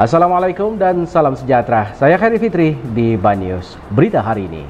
Assalamualaikum dan salam sejahtera. Saya Khairi Fitri di Banyus. Berita hari ini.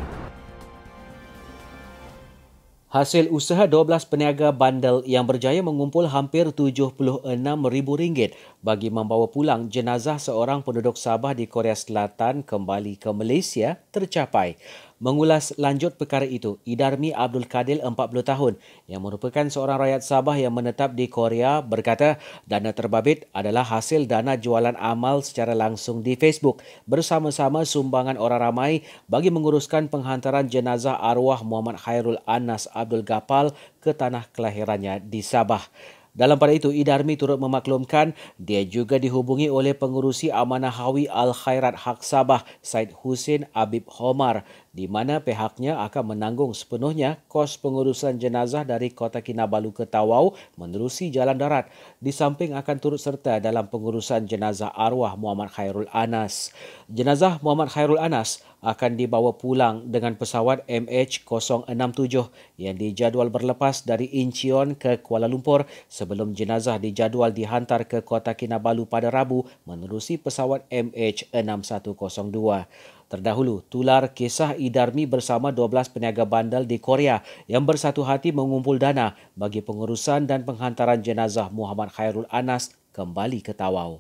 Hasil usaha 12 peniaga bandel yang berjaya mengumpul hampir RM76,000 bagi membawa pulang jenazah seorang penduduk Sabah di Korea Selatan kembali ke Malaysia tercapai mengulas lanjut perkara itu, Idarmi Abdul Kadil 40 tahun yang merupakan seorang rakyat Sabah yang menetap di Korea berkata dana terbabit adalah hasil dana jualan amal secara langsung di Facebook bersama-sama sumbangan orang ramai bagi menguruskan penghantaran jenazah arwah Muhammad Khairul Anas Abdul Gapal ke tanah kelahirannya di Sabah. Dalam pada itu, Idarmi turut memaklumkan dia juga dihubungi oleh pengurusi Amanah Hawi Al-Khairat Hak Sabah Said Husin Abib Homar di mana pihaknya akan menanggung sepenuhnya kos pengurusan jenazah dari Kota Kinabalu ke Tawau menerusi jalan darat di samping akan turut serta dalam pengurusan jenazah arwah Muhammad Khairul Anas. Jenazah Muhammad Khairul Anas akan dibawa pulang dengan pesawat MH067 yang dijadual berlepas dari Incheon ke Kuala Lumpur sebelum jenazah dijadual dihantar ke Kota Kinabalu pada Rabu menerusi pesawat MH6102. Terdahulu, tular kisah Idarmi bersama 12 peniaga bandal di Korea yang bersatu hati mengumpul dana bagi pengurusan dan penghantaran jenazah Muhammad Khairul Anas kembali ke Tawau.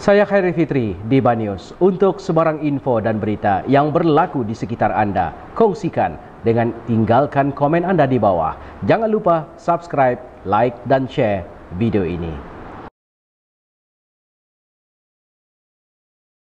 Saya Khairi Fitri di Banyus untuk sebarang info dan berita yang berlaku di sekitar anda. Kongsikan dengan tinggalkan komen anda di bawah. Jangan lupa subscribe, like dan share video ini.